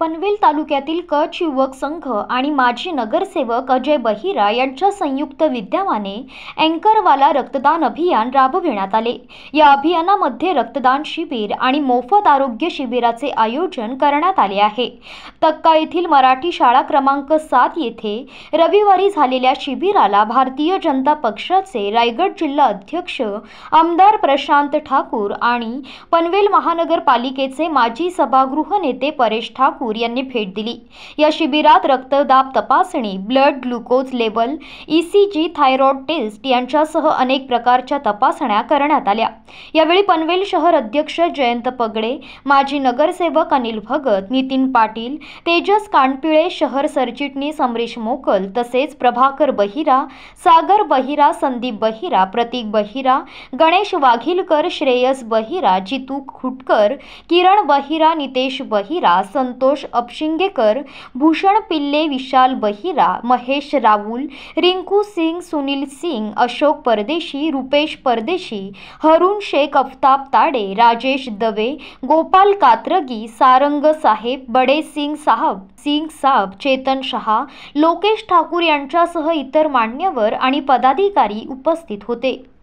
पनवेल तालुक्यातील कच युवक संघ आणि माजी नगरसेवक अजय बहिरा यांच्या संयुक्त विद्यमाने अँकरवाला रक्तदान अभियान राबविण्यात आले या अभियानामध्ये रक्तदान शिबिर आणि मोफत आरोग्य शिबिराचे आयोजन करण्यात आले आहे तक्का येथील मराठी शाळा क्रमांक सात येथे रविवारी झालेल्या शिबिराला भारतीय जनता पक्षाचे रायगड जिल्हा अध्यक्ष आमदार प्रशांत ठाकूर आणि पनवेल महानगरपालिकेचे माजी सभागृह नेते परेश ठाकूर ठाकूर यांनी भेट दिली या शिबिरात रक्तदाब तपासणी blood glucose level ECG thyroid test यांच्यासह अनेक प्रकारच्या तपासण्या करण्यात आल्या यावेळी पनवेल शहर अध्यक्ष जयंत पगडे माजी नगरसेवक अनिल भगत नितीन पाटील तेजस कानपिळे शहर सरचिटणीस अमरीश मोकल तसेच प्रभाकर बहिरा सागर बहिरा संदीप बहिरा प्रतीक बहिरा गणेश वाघिलकर श्रेयस बहिरा जितू खुटकर किरण बहिरा नितेश बहिरा संतोष संतोष अपशिंगेकर भूषण पिल्ले विशाल बहिरा महेश राहुल रिंकू सिंग सुनील सिंग अशोक परदेशी रुपेश परदेशी हरुण शेख अफताब ताडे राजेश दवे गोपाल कात्रगी सारंग साहेब बडे सिंग साहब सिंग साहब चेतन शहा लोकेश ठाकूर यांच्यासह इतर मान्यवर आणि पदाधिकारी उपस्थित होते